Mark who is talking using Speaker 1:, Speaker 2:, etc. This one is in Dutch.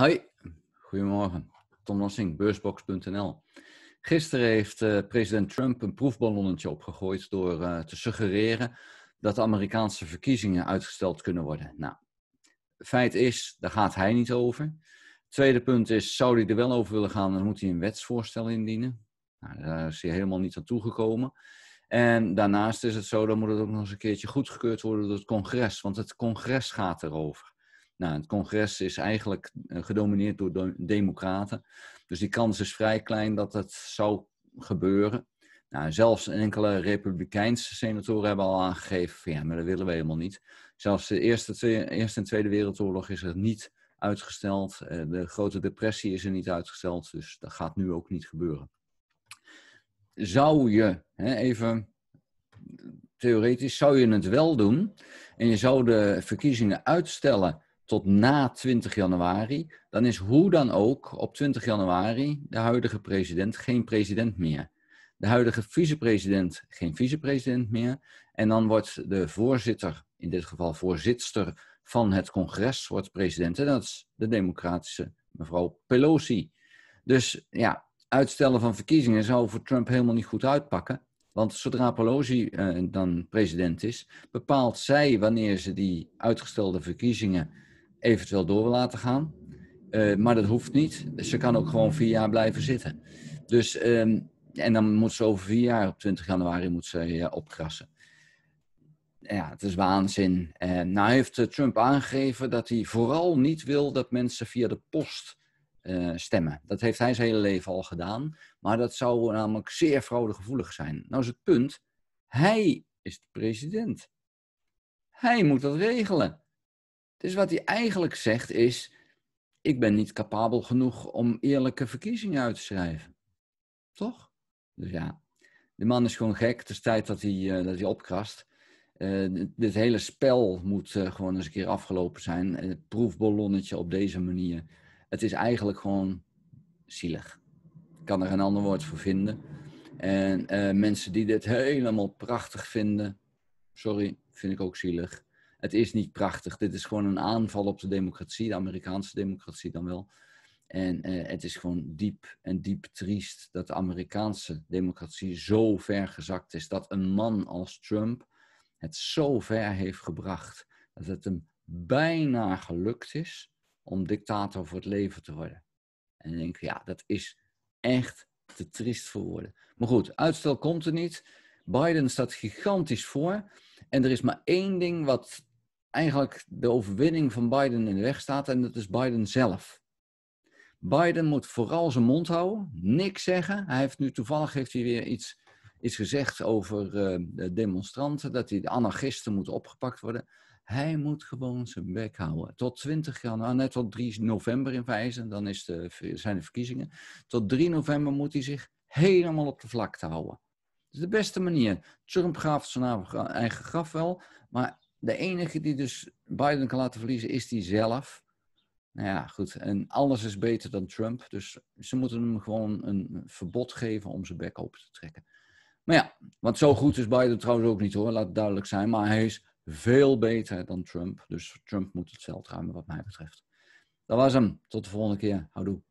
Speaker 1: Hoi, goedemorgen. Tom Lossing, beursbox.nl. Gisteren heeft eh, president Trump een proefballonnetje opgegooid door eh, te suggereren dat de Amerikaanse verkiezingen uitgesteld kunnen worden. Nou, feit is, daar gaat hij niet over. Tweede punt is, zou hij er wel over willen gaan, dan moet hij een wetsvoorstel indienen. Nou, daar is hij helemaal niet aan toegekomen. En daarnaast is het zo, dan moet het ook nog eens een keertje goedgekeurd worden door het congres, want het congres gaat erover. Nou, het congres is eigenlijk eh, gedomineerd door democraten. Dus die kans is vrij klein dat het zou gebeuren. Nou, zelfs enkele republikeinse senatoren hebben al aangegeven van ja, maar dat willen we helemaal niet. Zelfs de Eerste, eerste en Tweede Wereldoorlog is er niet uitgesteld. Eh, de Grote Depressie is er niet uitgesteld, dus dat gaat nu ook niet gebeuren. Zou je, hè, even theoretisch, zou je het wel doen en je zou de verkiezingen uitstellen tot na 20 januari, dan is hoe dan ook op 20 januari de huidige president geen president meer. De huidige vicepresident geen vicepresident meer. En dan wordt de voorzitter, in dit geval voorzitter van het congres, wordt president. En dat is de democratische mevrouw Pelosi. Dus ja, uitstellen van verkiezingen zou voor Trump helemaal niet goed uitpakken. Want zodra Pelosi eh, dan president is, bepaalt zij wanneer ze die uitgestelde verkiezingen eventueel door laten gaan. Eh, maar dat hoeft niet. Ze kan ook gewoon vier jaar blijven zitten. Dus, ehm, en dan moet ze over vier jaar, op 20 januari, moet ze uh, opkrassen. Ja, het is waanzin. Eh, nou heeft Trump aangegeven dat hij vooral niet wil dat mensen via de post stemmen. Dat heeft hij zijn hele leven al gedaan. Maar dat zou namelijk zeer fraudegevoelig zijn. Nou is het punt, hij is de president. Hij moet dat regelen. Dus wat hij eigenlijk zegt is: ik ben niet capabel genoeg om eerlijke verkiezingen uit te schrijven. Toch? Dus ja, de man is gewoon gek. Het is tijd dat hij, eh, dat hij opkrast. Eh, dit hele spel moet eh, gewoon eens een keer afgelopen zijn. Het proefballonnetje op deze manier. Het is eigenlijk gewoon zielig. Ik kan er een ander woord voor vinden. En mensen die dit helemaal prachtig vinden, sorry, vind ik ook zielig het is niet prachtig. Dit is gewoon een aanval op de democratie, de Amerikaanse democratie dan wel. En eh, het is gewoon diep en diep triest dat de Amerikaanse democratie zo ver gezakt is. Dat een man als Trump het zo ver heeft gebracht dat het hem bijna gelukt is om dictator voor het leven te worden. En ik denk ja, dat is echt te triest voor woorden. Maar goed, uitstel komt er niet. Biden staat gigantisch voor. En er is maar één ding wat eigenlijk de overwinning van Biden in de weg staat en dat is Biden zelf. Biden moet vooral zijn mond houden, niks zeggen. Hij heeft nu toevallig heeft hij weer iets, iets gezegd over eh, de demonstranten, dat hij de anarchisten moeten opgepakt worden. Hij moet gewoon zijn bek houden. Tot 20 januari, nou, net tot 3 november in wijze, dan is de, zijn de verkiezingen. Tot 3 november moet hij zich helemaal op de vlakte houden. Dat is de beste manier. Trump graaft zijn eigen graf wel, maar de enige die dus Biden kan laten verliezen is hij zelf. Nou ja, goed. En alles is beter dan Trump. Dus ze moeten hem gewoon een verbod geven om zijn bek open te trekken. Maar ja, want zo goed is Biden trouwens ook niet hoor, laat het duidelijk zijn. Maar hij is veel beter dan Trump. Dus Trump moet het veld ruimen wat mij betreft. Dat was hem. Tot de volgende keer. Houdoe.